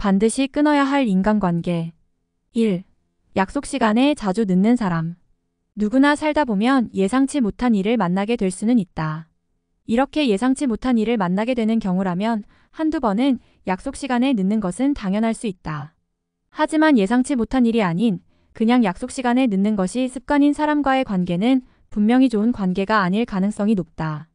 반드시 끊어야 할 인간관계. 1. 약속 시간에 자주 늦는 사람. 누구나 살다 보면 예상치 못한 일을 만나게 될 수는 있다. 이렇게 예상치 못한 일을 만나게 되는 경우라면 한두 번은 약속 시간에 늦는 것은 당연할 수 있다. 하지만 예상치 못한 일이 아닌 그냥 약속 시간에 늦는 것이 습관인 사람과의 관계는 분명히 좋은 관계가 아닐 가능성이 높다.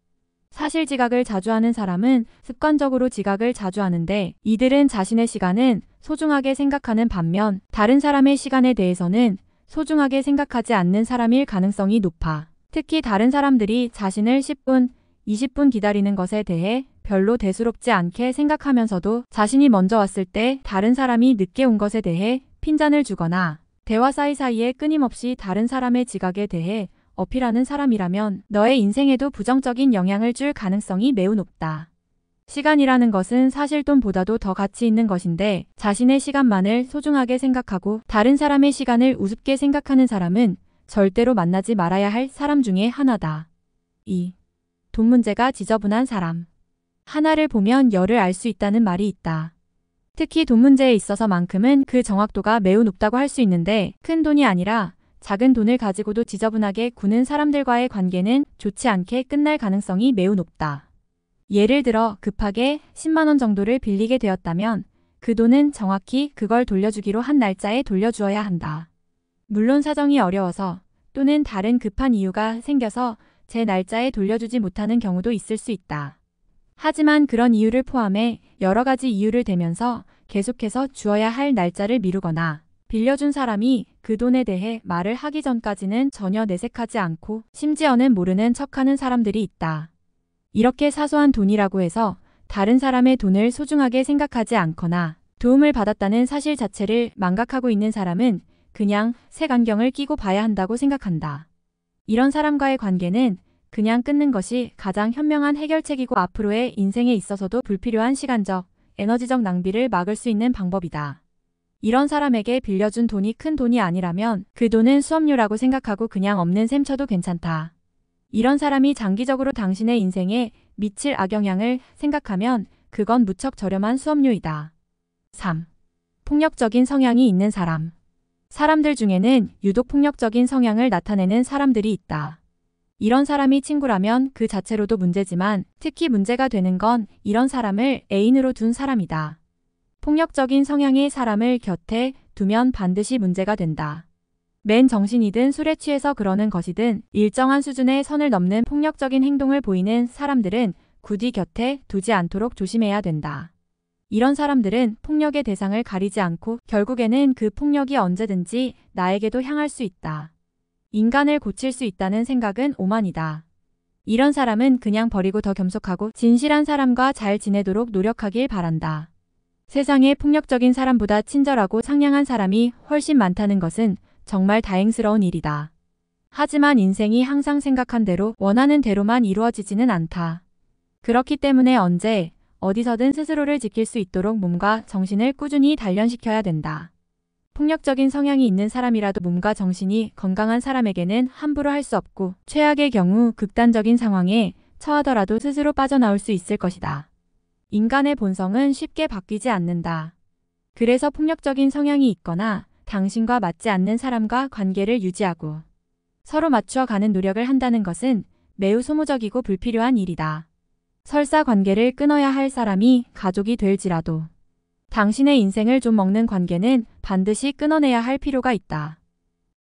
사실 지각을 자주 하는 사람은 습관적으로 지각을 자주 하는데 이들은 자신의 시간은 소중하게 생각하는 반면 다른 사람의 시간에 대해서는 소중하게 생각하지 않는 사람일 가능성이 높아 특히 다른 사람들이 자신을 10분, 20분 기다리는 것에 대해 별로 대수롭지 않게 생각하면서도 자신이 먼저 왔을 때 다른 사람이 늦게 온 것에 대해 핀잔을 주거나 대화 사이사이에 끊임없이 다른 사람의 지각에 대해 어필하는 사람이라면 너의 인생에도 부정적인 영향을 줄 가능성이 매우 높다. 시간이라는 것은 사실 돈보다도 더 가치 있는 것인데 자신의 시간만을 소중하게 생각하고 다른 사람의 시간을 우습게 생각하는 사람은 절대로 만나지 말아야 할 사람 중에 하나다. 2. 돈 문제가 지저분한 사람. 하나를 보면 열을 알 수 있다는 말이 있다. 특히 돈 문제에 있어서만큼은 그 정확도가 매우 높다고 할 수 있는데 큰 돈이 아니라 작은 돈을 가지고도 지저분하게 구는 사람들과의 관계는 좋지 않게 끝날 가능성이 매우 높다. 예를 들어 급하게 10만원 정도를 빌리게 되었다면 그 돈은 정확히 그걸 돌려주기로 한 날짜에 돌려주어야 한다. 물론 사정이 어려워서 또는 다른 급한 이유가 생겨서 제 날짜에 돌려주지 못하는 경우도 있을 수 있다. 하지만 그런 이유를 포함해 여러 가지 이유를 대면서 계속해서 주어야 할 날짜를 미루거나 빌려준 사람이 그 돈에 대해 말을 하기 전까지는 전혀 내색하지 않고 심지어는 모르는 척하는 사람들이 있다. 이렇게 사소한 돈이라고 해서 다른 사람의 돈을 소중하게 생각하지 않거나 도움을 받았다는 사실 자체를 망각하고 있는 사람은 그냥 색 안경을 끼고 봐야 한다고 생각한다. 이런 사람과의 관계는 그냥 끊는 것이 가장 현명한 해결책이고 앞으로의 인생에 있어서도 불필요한 시간적, 에너지적 낭비를 막을 수 있는 방법이다. 이런 사람에게 빌려준 돈이 큰 돈이 아니라면 그 돈은 수업료라고 생각하고 그냥 없는 셈 쳐도 괜찮다. 이런 사람이 장기적으로 당신의 인생에 미칠 악영향을 생각하면 그건 무척 저렴한 수업료이다. 3. 폭력적인 성향이 있는 사람 사람들 중에는 유독 폭력적인 성향을 나타내는 사람들이 있다. 이런 사람이 친구라면 그 자체로도 문제지만 특히 문제가 되는 건 이런 사람을 애인으로 둔 사람이다. 폭력적인 성향의 사람을 곁에 두면 반드시 문제가 된다. 맨 정신이든 술에 취해서 그러는 것이든 일정한 수준의 선을 넘는 폭력적인 행동을 보이는 사람들은 굳이 곁에 두지 않도록 조심해야 된다. 이런 사람들은 폭력의 대상을 가리지 않고 결국에는 그 폭력이 언제든지 나에게도 향할 수 있다. 인간을 고칠 수 있다는 생각은 오만이다. 이런 사람은 그냥 버리고 더겸속하고 진실한 사람과 잘 지내도록 노력하길 바란다. 세상에 폭력적인 사람보다 친절하고 상냥한 사람이 훨씬 많다는 것은 정말 다행스러운 일이다. 하지만 인생이 항상 생각한 대로 원하는 대로만 이루어지지는 않다. 그렇기 때문에 언제 어디서든 스스로를 지킬 수 있도록 몸과 정신을 꾸준히 단련시켜야 된다. 폭력적인 성향이 있는 사람이라도 몸과 정신이 건강한 사람에게는 함부로 할 수 없고 최악의 경우 극단적인 상황에 처하더라도 스스로 빠져나올 수 있을 것이다. 인간의 본성은 쉽게 바뀌지 않는다. 그래서 폭력적인 성향이 있거나 당신과 맞지 않는 사람과 관계를 유지하고 서로 맞추어가는 노력을 한다는 것은 매우 소모적이고 불필요한 일이다. 설사 관계를 끊어야 할 사람이 가족이 될지라도 당신의 인생을 좀 먹는 관계는 반드시 끊어내야 할 필요가 있다.